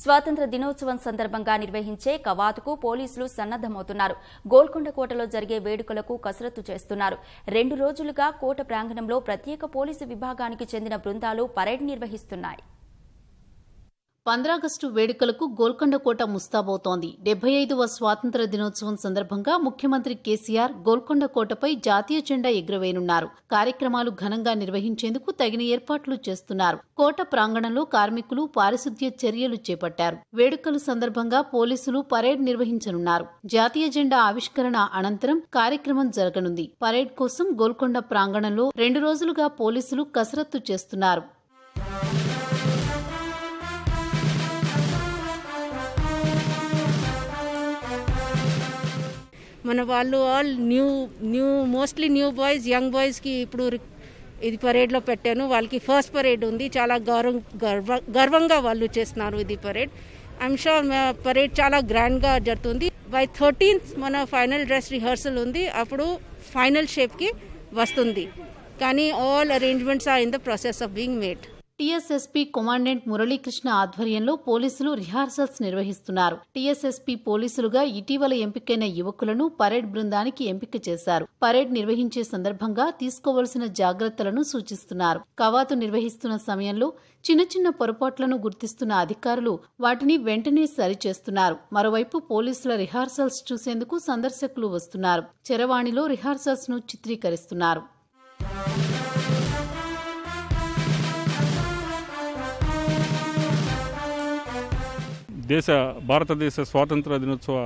స్వాతంత్ర దినోత్సవం సందర్భంగా నిర్వహించే కవాతుకు పోలీసులు సన్నద్దమవుతున్నారు గోల్కొండ కోటలో జరిగే వేడుకలకు కసరత్తు చేస్తున్నారు రెండు రోజులుగా కోట ప్రాంగణంలో ప్రత్యేక పోలీసు విభాగానికి చెందిన బృందాలు పరేడ్ నిర్వహిస్తున్నాయి పంద్రాగస్టు వేడుకలకు గోల్కొండ కోట ముస్తాబోతోంది డెబ్బై ఐదవ స్వాతంత్ర దినోత్సవం సందర్భంగా ముఖ్యమంత్రి కేసీఆర్ గోల్కొండ కోటపై జాతీయ జెండా ఎగురవేయనున్నారు కార్యక్రమాలు ఘనంగా నిర్వహించేందుకు తగిన ఏర్పాట్లు చేస్తున్నారు కోట ప్రాంగణంలో కార్మికులు పారిశుద్ధ్య చర్యలు చేపట్టారు వేడుకలు సందర్భంగా పోలీసులు పరేడ్ నిర్వహించనున్నారు జాతీయ జెండా ఆవిష్కరణ అనంతరం కార్యక్రమం జరగనుంది పరేడ్ కోసం గోల్కొండ ప్రాంగణంలో రెండు రోజులుగా పోలీసులు కసరత్తు చేస్తున్నారు మన వాళ్ళు all new new mostly new boys young బాయ్స్కి ఇప్పుడు ఇది పరేడ్లో పెట్టాను వాళ్ళకి ఫస్ట్ పరేడ్ ఉంది చాలా గౌరవ గర్వ గర్వంగా వాళ్ళు చేస్తున్నారు ఇది పరేడ్ ఐమ్ షూర్ పరేడ్ చాలా గ్రాండ్గా జరుగుతుంది బై థర్టీన్త్ మన ఫైనల్ డ్రెస్ రిహర్సల్ ఉంది అప్పుడు ఫైనల్ షేప్కి వస్తుంది కానీ all arrangements are in the process of being made TSSP commandant Muralikrishna ఆధ్వర్యంలో పోలీసులు రిహార్సల్స్ నిర్వహిస్తున్నారు టీఎస్ఎస్పీ పోలీసులుగా ఇటీవల ఎంపికైన యువకులను పరేడ్ బృందానికి ఎంపిక చేశారు పరేడ్ నిర్వహించే సందర్భంగా తీసుకోవలసిన జాగ్రత్తలను సూచిస్తున్నారు కవాతు నిర్వహిస్తున్న సమయంలో చిన్న చిన్న పొరపాట్లను గుర్తిస్తున్న అధికారులు వాటిని వెంటనే సరిచేస్తున్నారు మరోవైపు పోలీసుల రిహార్సల్స్ చూసేందుకు సందర్శకులు వస్తున్నారు చెరవాణిలో రిహార్సల్స్ ను చిత్రీకరిస్తున్నారు దేశ భారతదేశ స్వాతంత్ర దినోత్సవ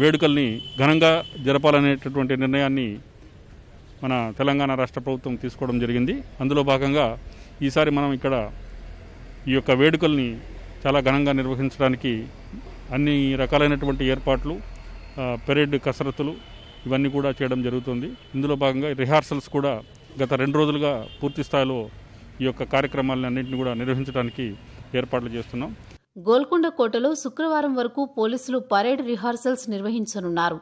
వేడుకల్ని ఘనంగా జరపాలనేటటువంటి నిర్ణయాన్ని మన తెలంగాణ రాష్ట్ర ప్రభుత్వం తీసుకోవడం జరిగింది అందులో భాగంగా ఈసారి మనం ఇక్కడ ఈ యొక్క వేడుకల్ని చాలా ఘనంగా నిర్వహించడానికి అన్ని రకాలైనటువంటి ఏర్పాట్లు పెరేడ్ కసరత్తులు ఇవన్నీ కూడా చేయడం జరుగుతుంది ఇందులో భాగంగా రిహార్సల్స్ కూడా గత రెండు రోజులుగా పూర్తి స్థాయిలో ఈ యొక్క కార్యక్రమాలను అన్నింటిని కూడా నిర్వహించడానికి ఏర్పాట్లు చేస్తున్నాం గోల్కొండ కోటలో శుక్రవారం వరకు పోలీసులు పరేడ్ రిహార్సల్స్ నిర్వహించనున్నారు